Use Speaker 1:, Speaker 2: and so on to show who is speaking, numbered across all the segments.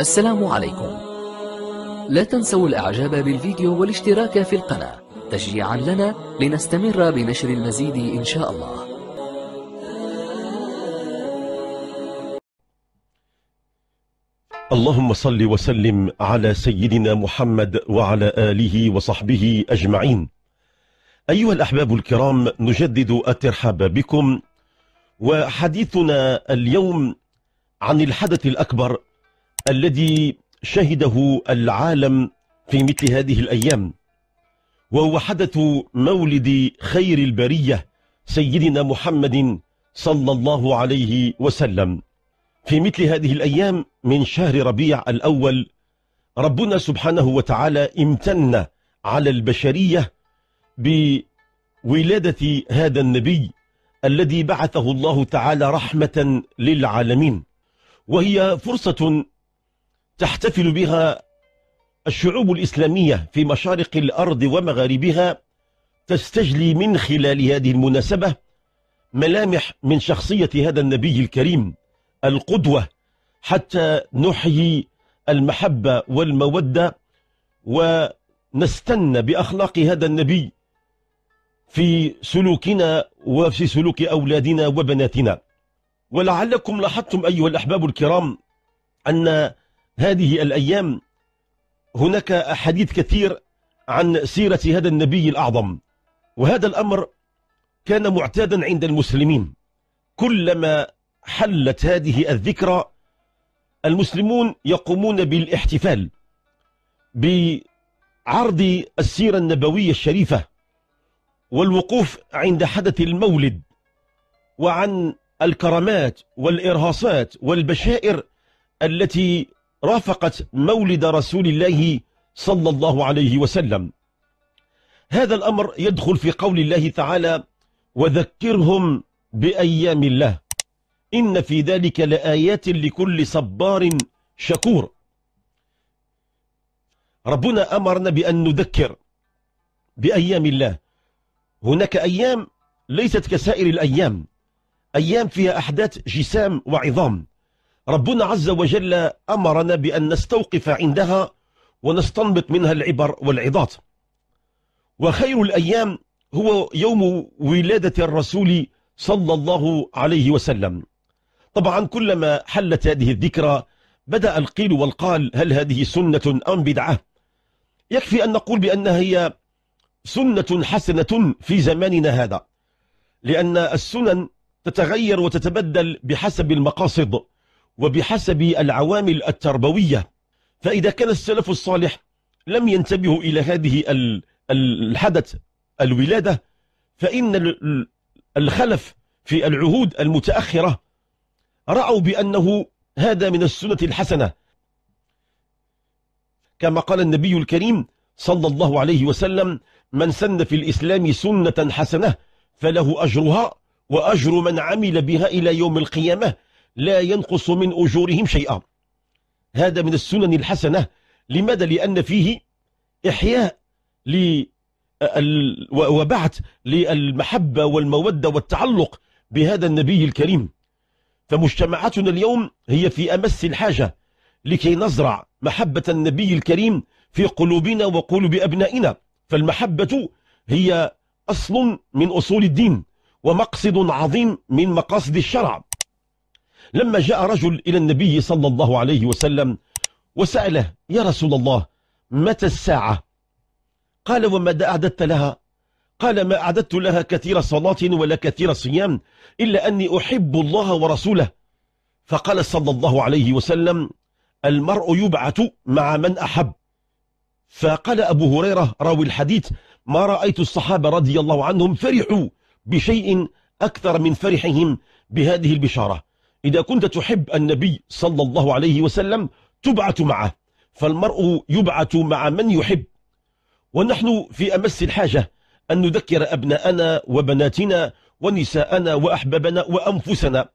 Speaker 1: السلام عليكم لا تنسوا الاعجاب بالفيديو والاشتراك في القناة تشجيعا لنا لنستمر بنشر المزيد ان شاء الله اللهم صل وسلم على سيدنا محمد وعلى آله وصحبه أجمعين أيها الأحباب الكرام نجدد الترحاب بكم وحديثنا اليوم عن الحدث الأكبر الذي شهده العالم في مثل هذه الأيام وهو حدث مولد خير البرية سيدنا محمد صلى الله عليه وسلم في مثل هذه الأيام من شهر ربيع الأول ربنا سبحانه وتعالى امتن على البشرية بولادة هذا النبي الذي بعثه الله تعالى رحمة للعالمين وهي فرصة تحتفل بها الشعوب الإسلامية في مشارق الأرض ومغاربها تستجلي من خلال هذه المناسبة ملامح من شخصية هذا النبي الكريم القدوة حتى نحيي المحبة والمودة ونستنى بأخلاق هذا النبي في سلوكنا وفي سلوك أولادنا وبناتنا ولعلكم لاحظتم أيها الأحباب الكرام أن هذه الأيام هناك أحاديث كثير عن سيرة هذا النبي الأعظم وهذا الأمر كان معتادا عند المسلمين كلما حلت هذه الذكرى المسلمون يقومون بالاحتفال بعرض السيرة النبوية الشريفة والوقوف عند حدث المولد وعن الكرامات والإرهاصات والبشائر التي رافقت مولد رسول الله صلى الله عليه وسلم هذا الأمر يدخل في قول الله تعالى وذكرهم بأيام الله إن في ذلك لآيات لكل صبار شكور ربنا أمرنا بأن نذكر بأيام الله هناك أيام ليست كسائر الأيام أيام فيها أحداث جسام وعظام ربنا عز وجل أمرنا بأن نستوقف عندها ونستنبط منها العبر والعظات وخير الأيام هو يوم ولادة الرسول صلى الله عليه وسلم طبعا كلما حلت هذه الذكرى بدأ القيل والقال هل هذه سنة أم بدعة يكفي أن نقول بأنها هي سنة حسنة في زماننا هذا لأن السنن تتغير وتتبدل بحسب المقاصد وبحسب العوامل التربوية فإذا كان السلف الصالح لم ينتبهوا إلى هذه الحدث الولادة فإن الخلف في العهود المتأخرة رأوا بأنه هذا من السنة الحسنة كما قال النبي الكريم صلى الله عليه وسلم من سن في الإسلام سنة حسنة فله أجرها وأجر من عمل بها إلى يوم القيامة لا ينقص من أجورهم شيئا هذا من السنن الحسنة لماذا؟ لأن فيه إحياء وبعث للمحبة والمودة والتعلق بهذا النبي الكريم فمجتمعاتنا اليوم هي في أمس الحاجة لكي نزرع محبة النبي الكريم في قلوبنا وقلوب أبنائنا فالمحبة هي أصل من أصول الدين ومقصد عظيم من مقاصد الشرع لما جاء رجل إلى النبي صلى الله عليه وسلم وسأله يا رسول الله متى الساعة قال وماذا أعددت لها قال ما أعددت لها كثير صلاة ولا كثير صيام إلا أني أحب الله ورسوله فقال صلى الله عليه وسلم المرء يبعث مع من أحب فقال أبو هريرة راوي الحديث ما رأيت الصحابة رضي الله عنهم فرحوا بشيء أكثر من فرحهم بهذه البشارة إذا كنت تحب النبي صلى الله عليه وسلم تبعث معه فالمرء يبعث مع من يحب ونحن في أمس الحاجة أن نذكر أبناءنا وبناتنا ونساءنا وأحبابنا وأنفسنا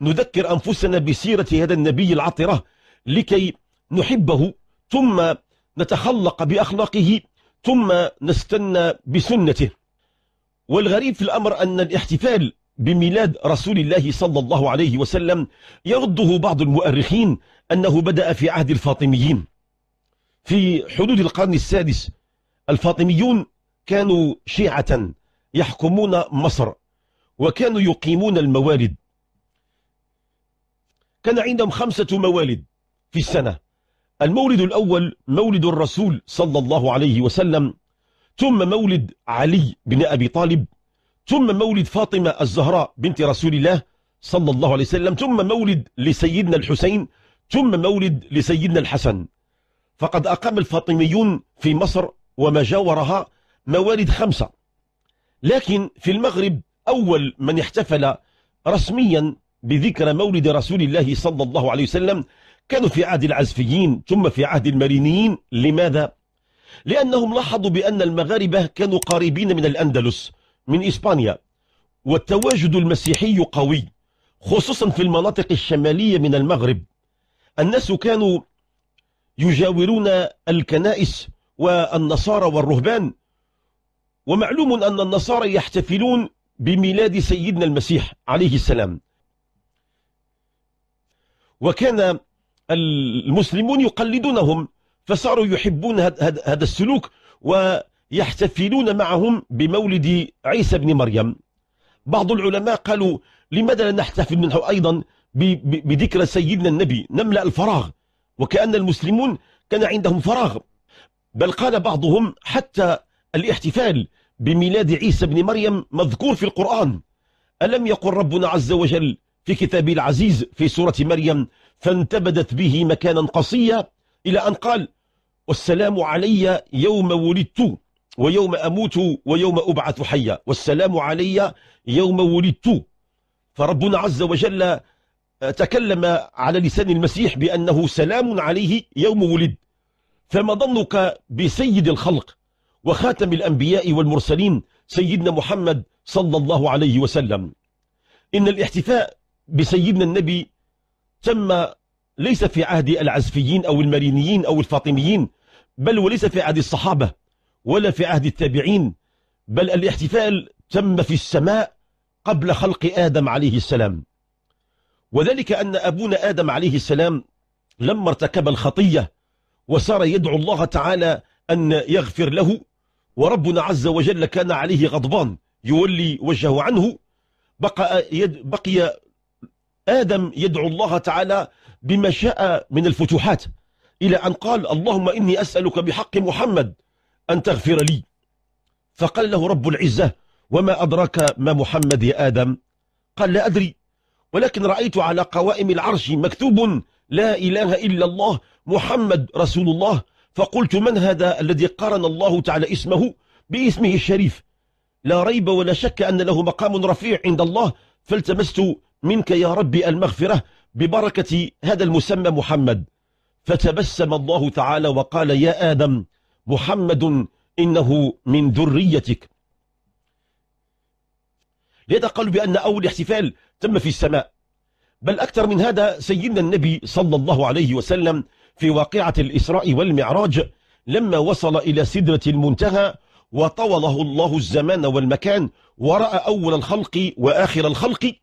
Speaker 1: نذكر أنفسنا بسيرة هذا النبي العطرة لكي نحبه ثم نتخلق بأخلاقه ثم نستنى بسنته والغريب في الأمر أن الاحتفال بميلاد رسول الله صلى الله عليه وسلم يرده بعض المؤرخين أنه بدأ في عهد الفاطميين في حدود القرن السادس الفاطميون كانوا شيعة يحكمون مصر وكانوا يقيمون الموالد كان عندهم خمسة موالد في السنة المولد الأول مولد الرسول صلى الله عليه وسلم ثم مولد علي بن أبي طالب ثم مولد فاطمة الزهراء بنت رسول الله صلى الله عليه وسلم ثم مولد لسيدنا الحسين ثم مولد لسيدنا الحسن فقد أقام الفاطميون في مصر وما جاورها موالد خمسة لكن في المغرب أول من احتفل رسميا بذكرى مولد رسول الله صلى الله عليه وسلم كانوا في عهد العزفيين ثم في عهد المرينيين لماذا؟ لأنهم لاحظوا بأن المغاربة كانوا قريبين من الأندلس من إسبانيا والتواجد المسيحي قوي خصوصا في المناطق الشمالية من المغرب الناس كانوا يجاورون الكنائس والنصارى والرهبان ومعلوم أن النصارى يحتفلون بميلاد سيدنا المسيح عليه السلام وكان المسلمون يقلدونهم فصاروا يحبون هذا السلوك و يحتفلون معهم بمولد عيسى بن مريم بعض العلماء قالوا لماذا لا نحتفل منه أيضا بذكرى سيدنا النبي نملأ الفراغ وكأن المسلمون كان عندهم فراغ بل قال بعضهم حتى الاحتفال بميلاد عيسى بن مريم مذكور في القرآن ألم يقل ربنا عز وجل في كتابه العزيز في سورة مريم فانتبدت به مكانا قصيا إلى أن قال والسلام علي يوم ولدت ويوم أموت ويوم أبعث حيا والسلام علي يوم ولدت فربنا عز وجل آه، تكلم على لسان المسيح بأنه سلام عليه يوم ولد فما ظنك بسيد الخلق وخاتم الأنبياء والمرسلين سيدنا محمد صلى الله عليه وسلم إن الاحتفاء بسيدنا النبي تم ليس في عهد العزفيين أو المرينيين أو الفاطميين بل وليس في عهد الصحابة ولا في عهد التابعين بل الاحتفال تم في السماء قبل خلق آدم عليه السلام وذلك أن أبونا آدم عليه السلام لما ارتكب الخطية وصار يدعو الله تعالى أن يغفر له وربنا عز وجل كان عليه غضبان يولي وجهه عنه بقى, يد بقي آدم يدعو الله تعالى بما شاء من الفتوحات إلى أن قال اللهم إني أسألك بحق محمد أن تغفر لي فقال له رب العزة وما أدراك ما محمد يا آدم قال لا أدري ولكن رأيت على قوائم العرش مكتوب لا إله إلا الله محمد رسول الله فقلت من هذا الذي قارن الله تعالى اسمه باسمه الشريف لا ريب ولا شك أن له مقام رفيع عند الله فالتمست منك يا ربي المغفرة ببركة هذا المسمى محمد فتبسم الله تعالى وقال يا آدم محمد إنه من ذريتك لذا قالوا بأن أول احتفال تم في السماء بل أكثر من هذا سيدنا النبي صلى الله عليه وسلم في واقعة الإسراء والمعراج لما وصل إلى سدرة المنتهى وطوله الله الزمان والمكان ورأى أول الخلق وآخر الخلق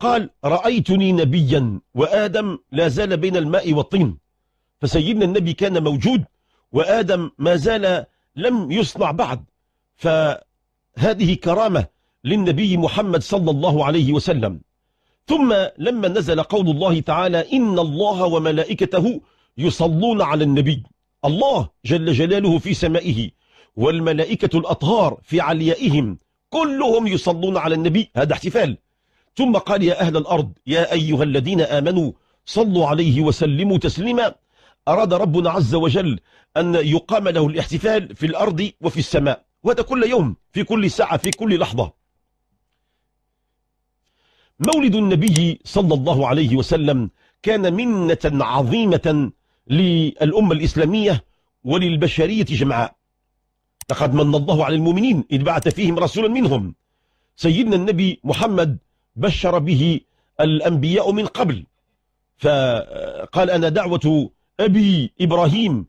Speaker 1: قال رأيتني نبيا وآدم لا زال بين الماء والطين فسيدنا النبي كان موجود وآدم ما زال لم يصنع بعد فهذه كرامة للنبي محمد صلى الله عليه وسلم ثم لما نزل قول الله تعالى إن الله وملائكته يصلون على النبي الله جل جلاله في سمائه والملائكة الأطهار في عليائهم كلهم يصلون على النبي هذا احتفال ثم قال يا أهل الأرض يا أيها الذين آمنوا صلوا عليه وسلموا تسليما أراد ربنا عز وجل أن يقام له الاحتفال في الأرض وفي السماء وهذا كل يوم في كل ساعة في كل لحظة مولد النبي صلى الله عليه وسلم كان منة عظيمة للأمة الإسلامية وللبشرية جمعاء لقد من الله على المؤمنين إذ بعث فيهم رسولا منهم سيدنا النبي محمد بشر به الأنبياء من قبل فقال أنا دعوة أبي إبراهيم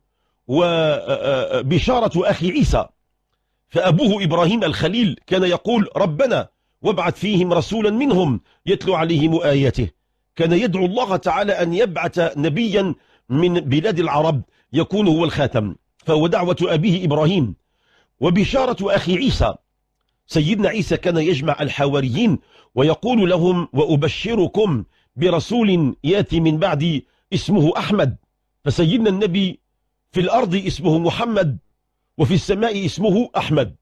Speaker 1: وبشارة أخي عيسى فأبوه إبراهيم الخليل كان يقول ربنا وابعث فيهم رسولا منهم يتلو عليهم آياته كان يدعو الله تعالى أن يبعث نبيا من بلاد العرب يكون هو الخاتم فهو دعوة أبيه إبراهيم وبشارة أخي عيسى سيدنا عيسى كان يجمع الحواريين ويقول لهم وأبشركم برسول ياتي من بعدي اسمه أحمد فسيدنا النبي في الأرض اسمه محمد وفي السماء اسمه أحمد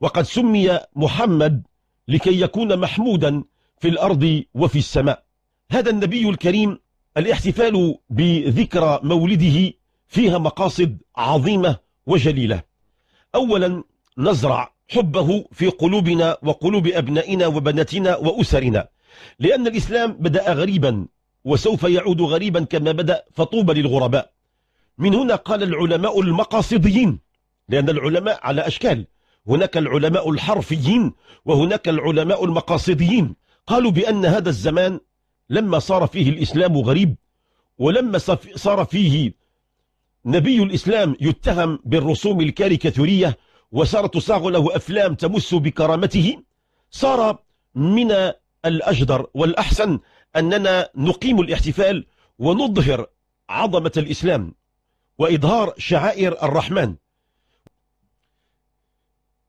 Speaker 1: وقد سمي محمد لكي يكون محمودا في الأرض وفي السماء هذا النبي الكريم الاحتفال بذكرى مولده فيها مقاصد عظيمة وجليلة أولا نزرع حبه في قلوبنا وقلوب أبنائنا وبناتنا وأسرنا لأن الإسلام بدأ غريبا وسوف يعود غريبا كما بدأ فطوبى للغرباء من هنا قال العلماء المقاصديين لأن العلماء على أشكال هناك العلماء الحرفيين وهناك العلماء المقاصديين قالوا بأن هذا الزمان لما صار فيه الإسلام غريب ولما صار فيه نبي الإسلام يتهم بالرسوم الكاريكاتورية وصار تصاغ له أفلام تمس بكرامته صار من الأجدر والأحسن أننا نقيم الاحتفال ونظهر عظمة الإسلام وإظهار شعائر الرحمن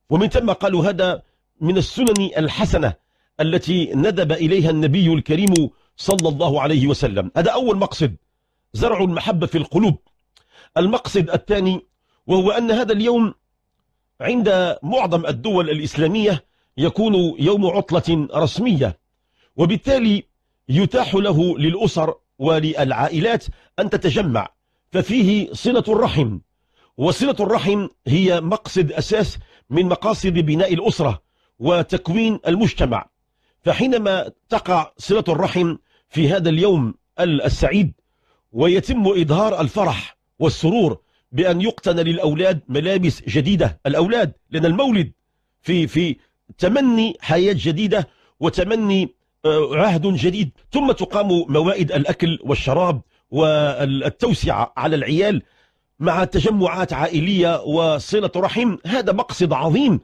Speaker 1: ومن ثم قالوا هذا من السنن الحسنة التي ندب إليها النبي الكريم صلى الله عليه وسلم هذا أول مقصد زرع المحبة في القلوب المقصد الثاني وهو أن هذا اليوم عند معظم الدول الإسلامية يكون يوم عطلة رسمية وبالتالي يتاح له للأسر وللعائلات أن تتجمع ففيه صلة الرحم وصلة الرحم هي مقصد أساس من مقاصد بناء الأسرة وتكوين المجتمع فحينما تقع صلة الرحم في هذا اليوم السعيد ويتم إظهار الفرح والسرور بأن يقتن للأولاد ملابس جديدة الأولاد لأن المولد في في تمني حياة جديدة وتمني عهد جديد ثم تقام موائد الأكل والشراب والتوسعة على العيال مع تجمعات عائلية وصلة رحم هذا مقصد عظيم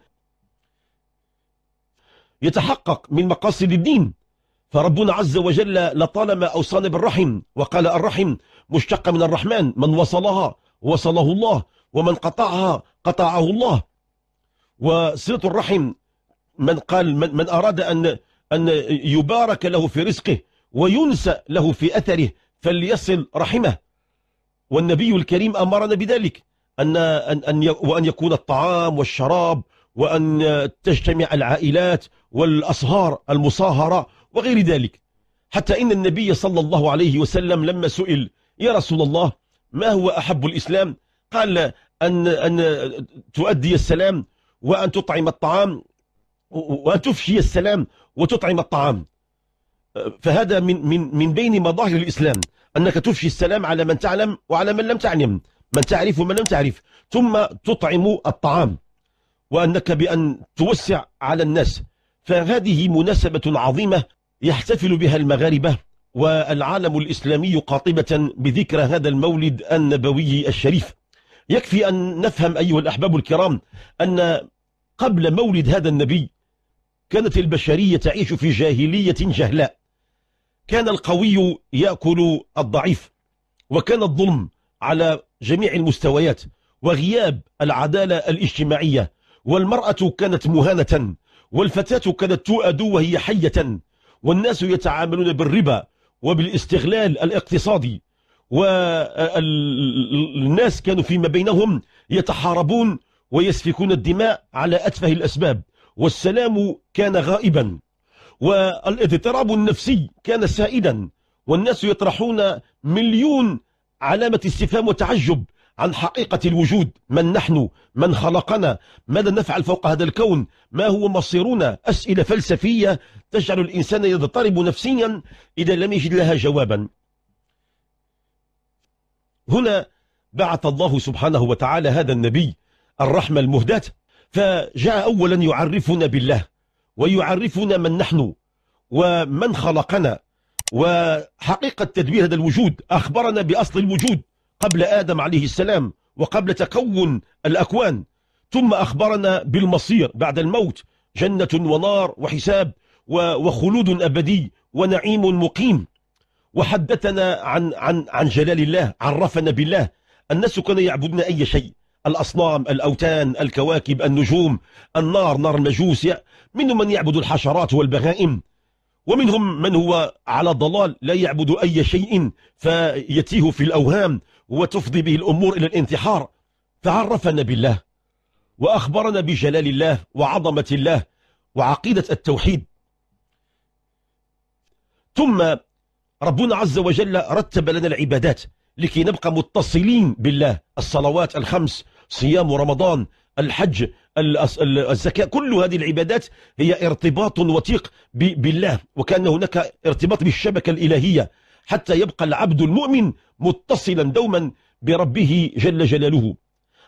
Speaker 1: يتحقق من مقاصد الدين فربنا عز وجل لطالما أوصانا بالرحم وقال الرحم مشتقة من الرحمن من وصلها وصله الله ومن قطعها قطعه الله وصلة الرحم من قال من, من أراد أن أن يبارك له في رزقه وينسى له في أثره فليصل رحمه والنبي الكريم أمرنا بذلك أن, أن, أن وأن يكون الطعام والشراب وأن تجتمع العائلات والأصهار المصاهرة وغير ذلك حتى إن النبي صلى الله عليه وسلم لما سئل يا رسول الله ما هو أحب الإسلام قال أن, أن تؤدي السلام وأن تطعم الطعام وتفشي السلام وتطعم الطعام فهذا من من من بين مظاهر الإسلام أنك تفشي السلام على من تعلم وعلى من لم تعلم من تعرف ومن لم تعرف ثم تطعم الطعام وأنك بأن توسع على الناس فهذه مناسبة عظيمة يحتفل بها المغاربة والعالم الإسلامي قاطبة بذكرى هذا المولد النبوي الشريف يكفي أن نفهم أيها الأحباب الكرام أن قبل مولد هذا النبي كانت البشرية تعيش في جاهلية جهلاء كان القوي يأكل الضعيف وكان الظلم على جميع المستويات وغياب العدالة الاجتماعية والمرأة كانت مهانة والفتاة كانت تؤد وهي حية والناس يتعاملون بالربا وبالاستغلال الاقتصادي والناس كانوا فيما بينهم يتحاربون ويسفكون الدماء على أتفه الأسباب والسلام كان غائبا والاضطراب النفسي كان سائدا والناس يطرحون مليون علامة استفهام وتعجب عن حقيقة الوجود من نحن من خلقنا ماذا نفعل فوق هذا الكون ما هو مصيرنا أسئلة فلسفية تجعل الإنسان يضطرب نفسيا إذا لم يجد لها جوابا هنا بعث الله سبحانه وتعالى هذا النبي الرحمة المهداة فجاء أولا يعرفنا بالله ويعرفنا من نحن ومن خلقنا وحقيقة تدبير هذا الوجود أخبرنا بأصل الوجود قبل آدم عليه السلام وقبل تكون الأكوان ثم أخبرنا بالمصير بعد الموت جنة ونار وحساب وخلود أبدي ونعيم مقيم وحدثنا عن, عن, عن جلال الله عرفنا بالله الناس كانوا يعبدون أي شيء الأصنام الأوتان الكواكب النجوم النار نار المجوس منهم من يعبد الحشرات والبهائم ومنهم من هو على ضلال لا يعبد أي شيء فيتيه في الأوهام وتفضي به الأمور إلى الانتحار فعرفنا بالله وأخبرنا بجلال الله وعظمة الله وعقيدة التوحيد ثم ربنا عز وجل رتب لنا العبادات لكي نبقى متصلين بالله الصلوات الخمس صيام رمضان الحج الزكاة كل هذه العبادات هي ارتباط وثيق بالله وكان هناك ارتباط بالشبكة الإلهية حتى يبقى العبد المؤمن متصلا دوما بربه جل جلاله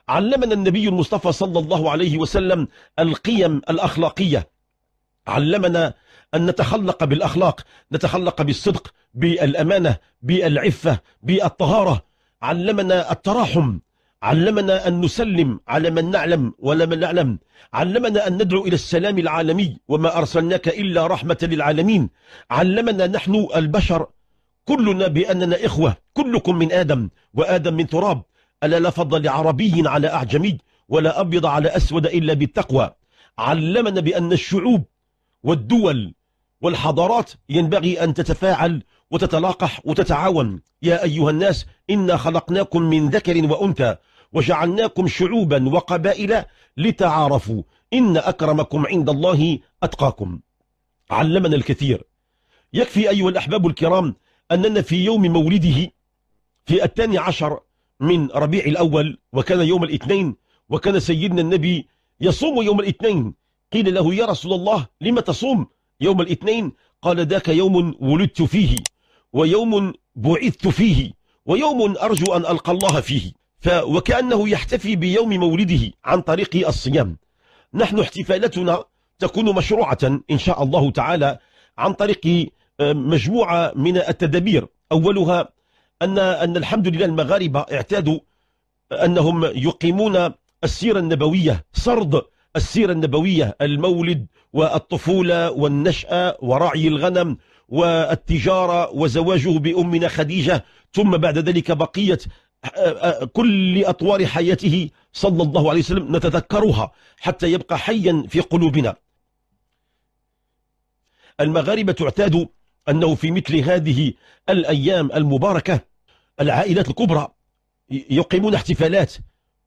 Speaker 1: علمنا النبي المصطفى صلى الله عليه وسلم القيم الأخلاقية علمنا أن نتخلق بالأخلاق نتخلق بالصدق بالأمانة بالعفة بالطهارة علمنا التراحم علمنا أن نسلم على من نعلم ولا من نعلم علمنا أن ندعو إلى السلام العالمي وما أرسلناك إلا رحمة للعالمين علمنا نحن البشر كلنا بأننا إخوة كلكم من آدم وآدم من تراب ألا لا فضل لعربي على أعجمي ولا أبيض على أسود إلا بالتقوى علمنا بأن الشعوب والدول والحضارات ينبغي أن تتفاعل وتتلاقح وتتعاون يا أيها الناس إنا خلقناكم من ذكر وأنثى وجعلناكم شعوبا وقبائل لتعارفوا إن أكرمكم عند الله أتقاكم علمنا الكثير يكفي أيها الأحباب الكرام أننا في يوم مولده في الثاني عشر من ربيع الأول وكان يوم الاثنين وكان سيدنا النبي يصوم يوم الاثنين قيل له يا رسول الله لما تصوم يوم الاثنين قال ذاك يوم ولدت فيه ويوم بعثت فيه ويوم أرجو أن ألقى الله فيه وكأنه يحتفي بيوم مولده عن طريق الصيام نحن احتفالتنا تكون مشروعة إن شاء الله تعالى عن طريق آه، مجموعة من التدابير أولها أن, أن الحمد لله المغاربة اعتادوا آه، أنهم يقيمون السيرة النبوية سرد السيرة النبوية المولد والطفولة والنشأة ورعي الغنم والتجارة وزواجه بأمنا خديجة ثم بعد ذلك بقية كل أطوار حياته صلى الله عليه وسلم نتذكرها حتى يبقى حيا في قلوبنا المغاربة تعتاد أنه في مثل هذه الأيام المباركة العائلات الكبرى يقيمون احتفالات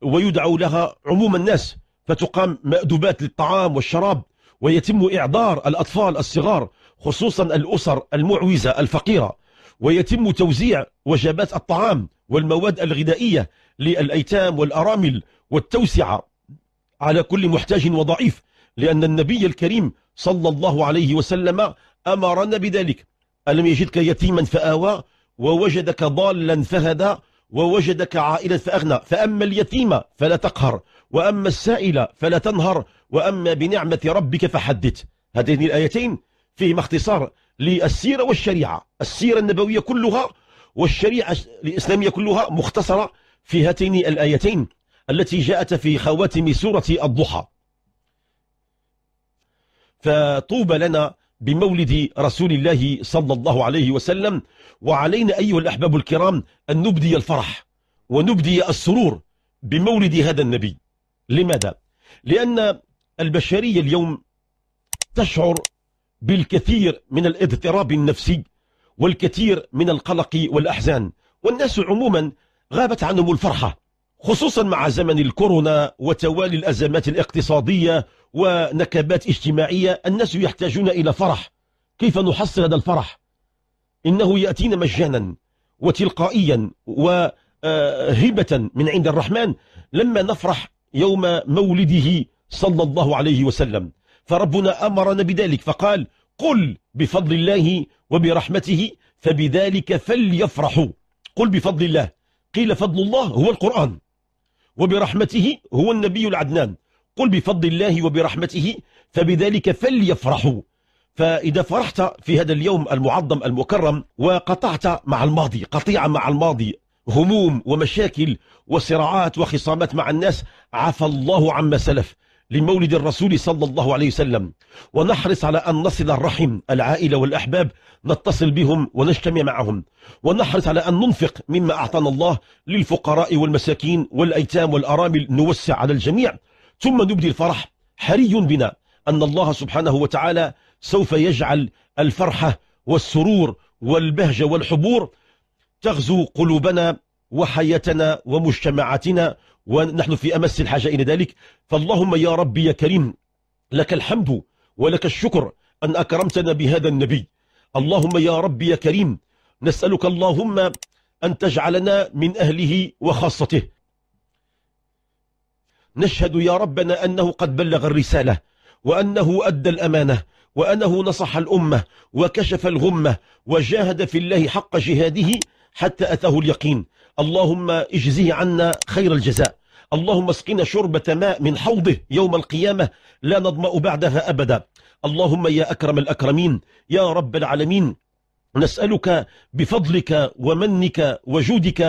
Speaker 1: ويدعو لها عموم الناس فتقام مأدوبات للطعام والشراب ويتم إعذار الأطفال الصغار خصوصا الأسر المعوزة الفقيرة ويتم توزيع وجبات الطعام والمواد الغذائية للأيتام والأرامل والتوسعة على كل محتاج وضعيف لأن النبي الكريم صلى الله عليه وسلم أمرنا بذلك ألم يجدك يتيما فآوى ووجدك ضالا فهدى ووجدك عائلا فأغنى فأما اليتيم فلا تقهر وأما السائل فلا تنهر وأما بنعمة ربك فحدث هاتين الآيتين فيهما اختصار للسيرة والشريعة السيرة النبوية كلها والشريعة الإسلامية كلها مختصرة في هاتين الآيتين التي جاءت في خواتم سورة الضحى فطوبى لنا بمولد رسول الله صلى الله عليه وسلم وعلينا أيها الأحباب الكرام أن نبدي الفرح ونبدي السرور بمولد هذا النبي لماذا؟ لأن البشرية اليوم تشعر بالكثير من الاضطراب النفسي والكثير من القلق والأحزان والناس عموما غابت عنهم الفرحة خصوصا مع زمن الكورونا وتوالي الأزمات الاقتصادية ونكبات اجتماعية الناس يحتاجون إلى فرح كيف نحصل هذا الفرح إنه يأتينا مجانا وتلقائيا وهبة آه، من عند الرحمن لما نفرح يوم مولده صلى الله عليه وسلم فربنا أمرنا بذلك فقال قل بفضل الله وبرحمته فبذلك فليفرحوا قل بفضل الله قيل فضل الله هو القرآن وبرحمته هو النبي العدنان قل بفضل الله وبرحمته فبذلك فليفرحوا فإذا فرحت في هذا اليوم المعظم المكرم وقطعت مع الماضي قطيعة مع الماضي هموم ومشاكل وصراعات وخصامات مع الناس عفى الله عما سلف لمولد الرسول صلى الله عليه وسلم ونحرص على أن نصل الرحم العائلة والأحباب نتصل بهم ونجتمع معهم ونحرص على أن ننفق مما أعطانا الله للفقراء والمساكين والأيتام والأرامل نوسع على الجميع ثم نبدي الفرح حري بنا أن الله سبحانه وتعالى سوف يجعل الفرحة والسرور والبهجة والحبور تغزو قلوبنا وحياتنا ومجتمعاتنا ونحن في أمس الحاجة إلى ذلك فاللهم يا ربي يا كريم لك الحمد ولك الشكر أن أكرمتنا بهذا النبي اللهم يا ربي يا كريم نسألك اللهم أن تجعلنا من أهله وخاصته نشهد يا ربنا أنه قد بلغ الرسالة وأنه أدى الأمانة وأنه نصح الأمة وكشف الغمة وجاهد في الله حق جهاده حتى أتاه اليقين اللهم اجزه عنا خير الجزاء اللهم اسقنا شربة ماء من حوضه يوم القيامة لا نضمأ بعدها أبدا اللهم يا أكرم الأكرمين يا رب العالمين نسألك بفضلك ومنك وجودك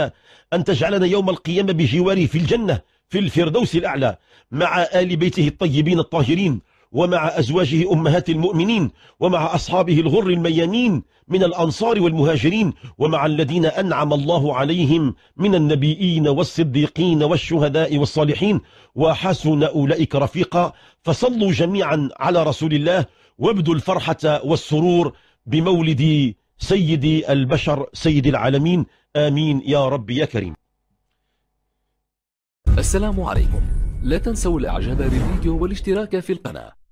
Speaker 1: أن تجعلنا يوم القيامة بجواره في الجنة في الفردوس الأعلى مع آل بيته الطيبين الطاهرين ومع أزواجه أمهات المؤمنين ومع أصحابه الغر الميانين من الأنصار والمهاجرين ومع الذين أنعم الله عليهم من النبيين والصديقين والشهداء والصالحين وحسن أولئك رفيقا فصلوا جميعا على رسول الله وابدوا الفرحة والسرور بمولد سيد البشر سيد العالمين آمين يا رب يا كريم السلام عليكم لا تنسوا الاعجاب بالفيديو والاشتراك في القناة